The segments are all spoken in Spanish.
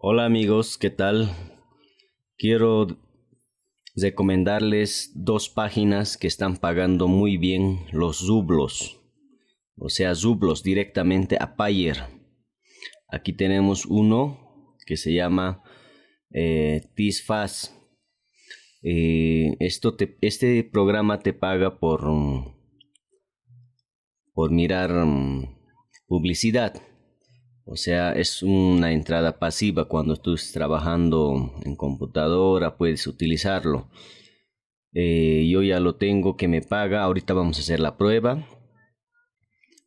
Hola amigos, ¿qué tal? Quiero recomendarles dos páginas que están pagando muy bien los zublos o sea, zublos directamente a Payer. Aquí tenemos uno que se llama eh, Tisfaz. Eh, esto este programa te paga por, por mirar mm, publicidad o sea, es una entrada pasiva. Cuando estés trabajando en computadora, puedes utilizarlo. Eh, yo ya lo tengo que me paga. Ahorita vamos a hacer la prueba.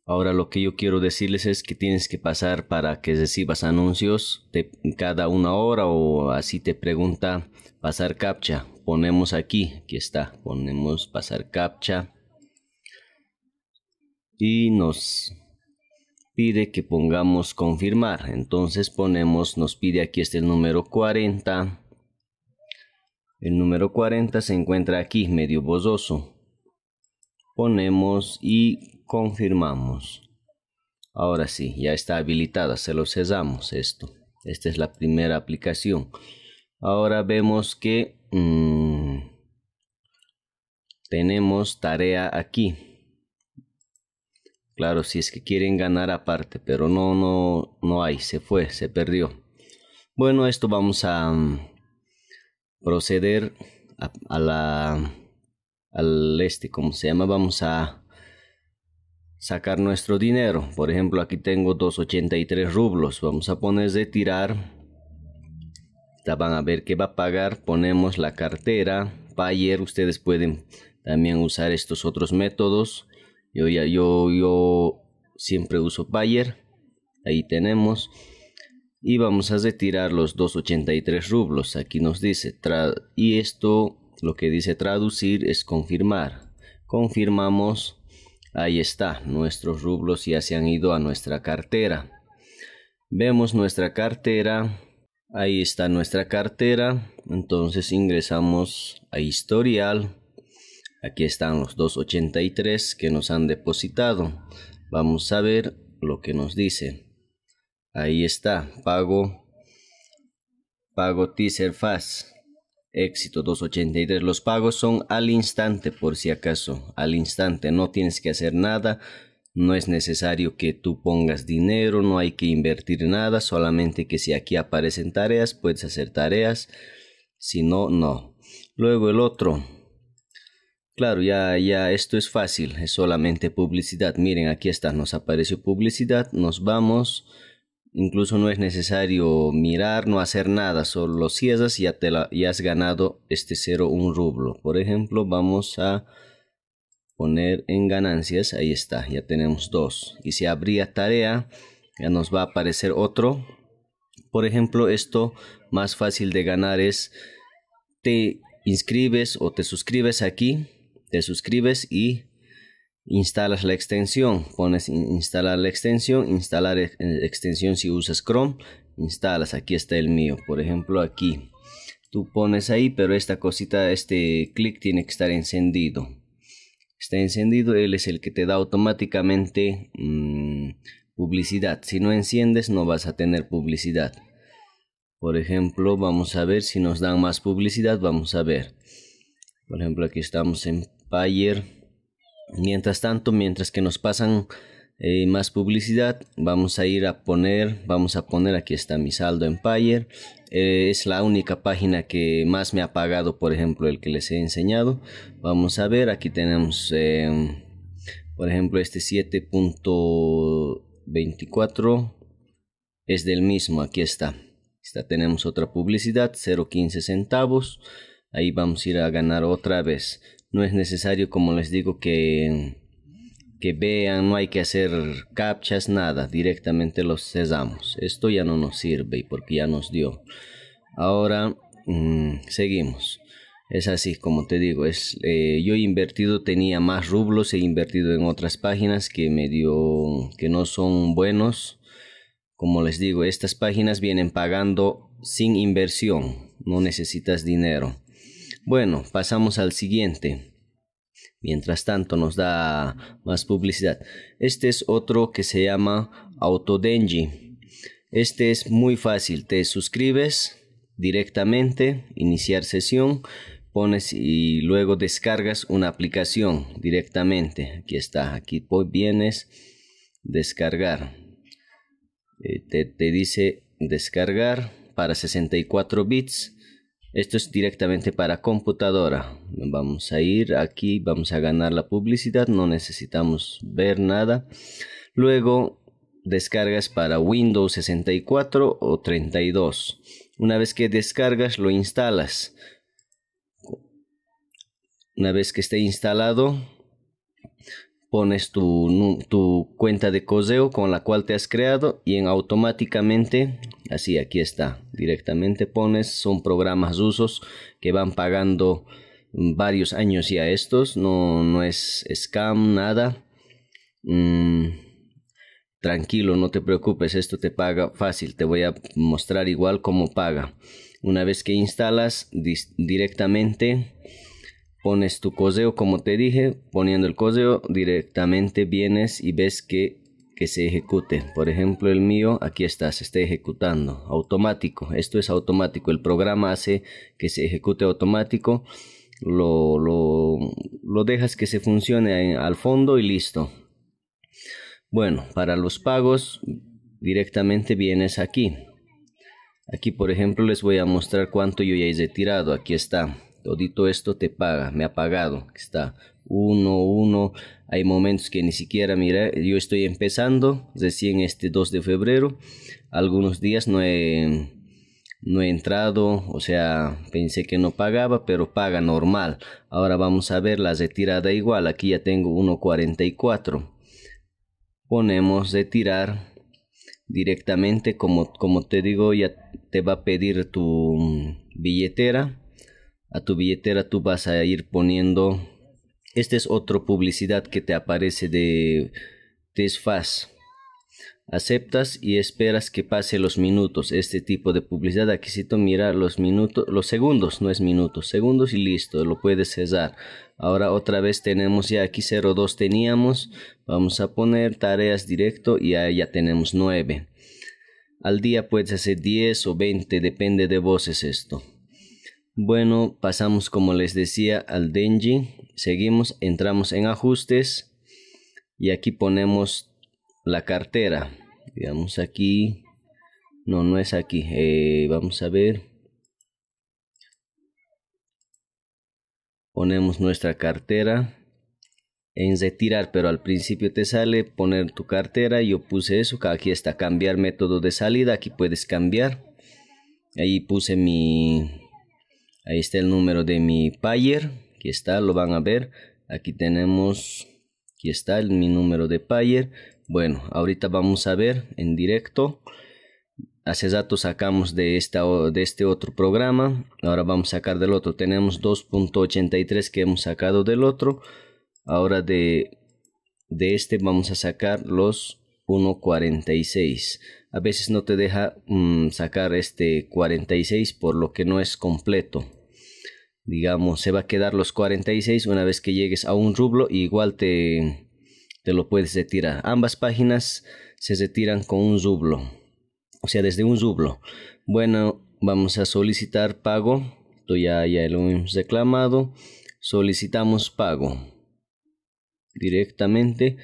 Ahora lo que yo quiero decirles es que tienes que pasar para que recibas anuncios cada una hora o así te pregunta pasar captcha. Ponemos aquí, aquí está, ponemos pasar captcha y nos pide que pongamos confirmar. Entonces ponemos, nos pide aquí este número 40. El número 40 se encuentra aquí, medio bozoso. Ponemos y confirmamos. Ahora sí, ya está habilitada, se lo cesamos esto. Esta es la primera aplicación. Ahora vemos que mm, tenemos tarea aquí Claro, si es que quieren ganar aparte, pero no, no, no hay, se fue, se perdió. Bueno, esto vamos a mm, proceder a, la, al este, como se llama, vamos a sacar nuestro dinero. Por ejemplo, aquí tengo 283 rublos, vamos a poner de tirar. Ya van a ver qué va a pagar, ponemos la cartera, Payer, ustedes pueden también usar estos otros métodos yo, ya, yo, yo siempre uso Bayer. Ahí tenemos. Y vamos a retirar los 283 rublos. Aquí nos dice. Y esto lo que dice traducir es confirmar. Confirmamos. Ahí está. Nuestros rublos ya se han ido a nuestra cartera. Vemos nuestra cartera. Ahí está nuestra cartera. Entonces ingresamos a historial Aquí están los 283 que nos han depositado. Vamos a ver lo que nos dice. Ahí está, pago, pago teaser fast. Éxito 283. Los pagos son al instante, por si acaso. Al instante, no tienes que hacer nada. No es necesario que tú pongas dinero, no hay que invertir nada, solamente que si aquí aparecen tareas, puedes hacer tareas. Si no, no. Luego el otro, Claro, ya, ya esto es fácil, es solamente publicidad. Miren, aquí está, nos apareció publicidad, nos vamos. Incluso no es necesario mirar, no hacer nada, solo cierras y ya, te la, has ganado este 0,1 rublo. Por ejemplo, vamos a poner en ganancias, ahí está, ya tenemos dos. Y si abría tarea, ya nos va a aparecer otro. Por ejemplo, esto más fácil de ganar es te inscribes o te suscribes aquí te suscribes y instalas la extensión. Pones instalar la extensión, instalar eh, extensión si usas Chrome, instalas. Aquí está el mío, por ejemplo, aquí. Tú pones ahí, pero esta cosita, este clic tiene que estar encendido. Está encendido, él es el que te da automáticamente mm, publicidad. Si no enciendes, no vas a tener publicidad. Por ejemplo, vamos a ver si nos dan más publicidad. Vamos a ver. Por ejemplo, aquí estamos en Bayer. Mientras tanto, mientras que nos pasan eh, más publicidad, vamos a ir a poner, vamos a poner, aquí está mi saldo en Payer. Eh, es la única página que más me ha pagado, por ejemplo, el que les he enseñado. Vamos a ver, aquí tenemos, em, por ejemplo, este 7.24 es del mismo, aquí está. Está tenemos otra publicidad, 0.15 centavos. Ahí vamos a ir a ganar otra vez no es necesario, como les digo, que, que vean, no hay que hacer captchas, nada, directamente los cesamos. Esto ya no nos sirve porque ya nos dio. Ahora mm, seguimos. Es así, como te digo, es, eh, he yo invertido tenía más rublos, he invertido en otras páginas que me dio, que no son buenos. Como les digo, estas páginas vienen pagando sin inversión, no necesitas dinero. Bueno, pasamos al siguiente. Mientras tanto nos da más publicidad. Este es otro que se llama Autodenji. Este es muy fácil. Te suscribes directamente, iniciar sesión, pones y luego descargas una aplicación directamente. Aquí está. Aquí vienes, descargar. Eh, te, te dice descargar para 64 bits esto es directamente para computadora. Vamos a ir aquí, vamos a ganar la publicidad, no necesitamos ver nada. Luego descargas para Windows 64 o 32. Una vez que descargas lo instalas. Una vez que esté instalado, pones tu, tu, cuenta de coseo con la cual te has creado y en automáticamente, así aquí está, directamente pones, son programas usos que van pagando varios años ya estos, no, no es scam, nada. Mm, tranquilo, no te preocupes, esto te paga fácil, te voy a mostrar igual cómo paga. Una vez que instalas directamente pones tu coseo como te dije, poniendo el coseo directamente vienes y ves que, que se ejecute. Por ejemplo, el mío aquí está, se está ejecutando automático. Esto es automático, el programa hace que se ejecute automático. Lo, lo, lo dejas que se funcione al fondo y listo. Bueno, para los pagos directamente vienes aquí. Aquí, por ejemplo, les voy a mostrar cuánto yo ya he retirado. Aquí está todito esto te paga, me ha pagado, está uno, uno, hay momentos que ni siquiera, mira, yo estoy empezando recién este 2 de febrero, algunos días no he, no he entrado, o sea, pensé que no pagaba, pero paga normal. Ahora vamos a ver la retirada igual, aquí ya tengo 1.44. Ponemos retirar directamente, como, como te digo, ya te va a pedir tu billetera a tu billetera tú vas a ir poniendo. este es otro publicidad que te aparece de desfaz. Aceptas y esperas que pase los minutos. Este tipo de publicidad aquí si tú los minutos, los segundos, no es minutos, segundos y listo, lo puedes cesar. Ahora otra vez tenemos ya aquí 02 teníamos, vamos a poner tareas directo y ahí ya tenemos 9. Al día puedes hacer 10 o 20, depende de voces esto. Bueno, pasamos como les decía al Denji. Seguimos, entramos en ajustes y aquí ponemos la cartera. Digamos aquí. No, no es aquí. Eh, vamos a ver. Ponemos nuestra cartera en retirar, pero al principio te sale poner tu cartera. Yo puse eso. Aquí está cambiar método de salida. Aquí puedes cambiar. Ahí puse mi Ahí está el número de mi payer, aquí está, lo van a ver. Aquí tenemos, aquí está el, mi número de payer. Bueno, ahorita vamos a ver en directo. Hace datos sacamos de, esta, de este otro programa. Ahora vamos a sacar del otro. Tenemos 2.83 que hemos sacado del otro. Ahora de, de este vamos a sacar los 1.46 a veces no te deja mm, sacar este 46 por lo que no es completo. Digamos, se va a quedar los 46 una vez que llegues a un rublo igual te, te lo puedes retirar. Ambas páginas se retiran con un rublo, o sea, desde un rublo. Bueno, vamos a solicitar pago. Esto ya, ya lo hemos reclamado. Solicitamos pago directamente.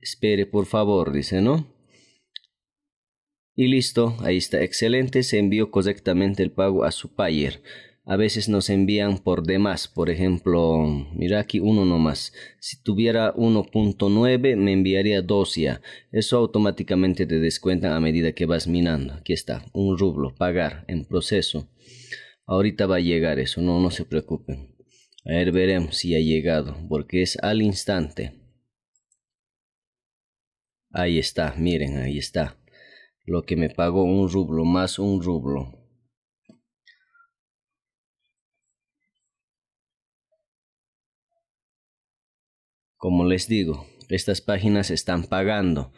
Espere, por favor, dice, ¿no? Y listo, ahí está, excelente, se envió correctamente el pago a su payer. A veces nos envían por demás, por ejemplo, mira aquí uno nomás. Si tuviera 1.9 me enviaría 2 Eso automáticamente te descuentan a medida que vas minando. Aquí está, un rublo, pagar, en proceso. Ahorita va a llegar eso, no, no se preocupen. A ver, veremos si ha llegado, porque es al instante. Ahí está, miren, ahí está lo que me pagó un rublo más un rublo. Como les digo, estas páginas están pagando.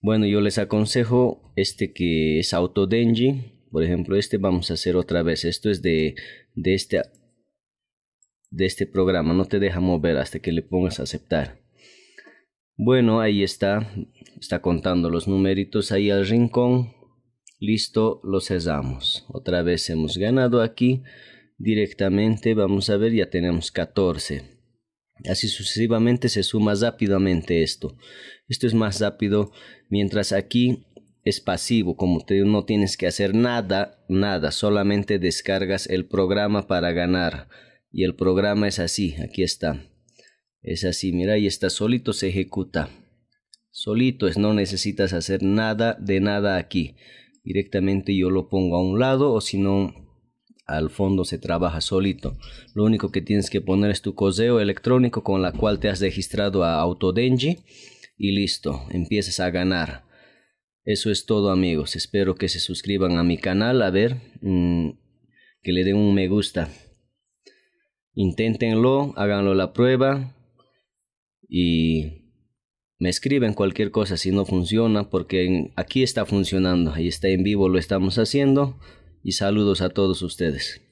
Bueno, yo les aconsejo este que es Denji. Por ejemplo, este vamos a hacer otra vez. Esto es de, de, este, de este programa. No te deja mover hasta que le pongas aceptar. Bueno, ahí está. Está contando los numeritos ahí al rincón. Listo, lo cesamos. Otra vez hemos ganado aquí. Directamente, vamos a ver, ya tenemos 14. Así sucesivamente se suma rápidamente esto. Esto es más rápido, mientras aquí es pasivo, como te, no tienes que hacer nada, nada, solamente descargas el programa para ganar. Y el programa es así, aquí está. Es así, mira, y está solito, se ejecuta solito, es no necesitas hacer nada de nada aquí. Directamente yo lo pongo a un lado o si no al fondo se trabaja solito. Lo único que tienes que poner es tu coseo electrónico con la cual te has registrado a Autodenji y listo, empiezas a ganar. Eso es todo amigos, espero que se suscriban a mi canal, a ver, mm, que le den un me gusta. Inténtenlo, háganlo la prueba y me escriben cualquier cosa si no funciona, porque aquí está funcionando, ahí está en vivo, lo estamos haciendo. Y saludos a todos ustedes.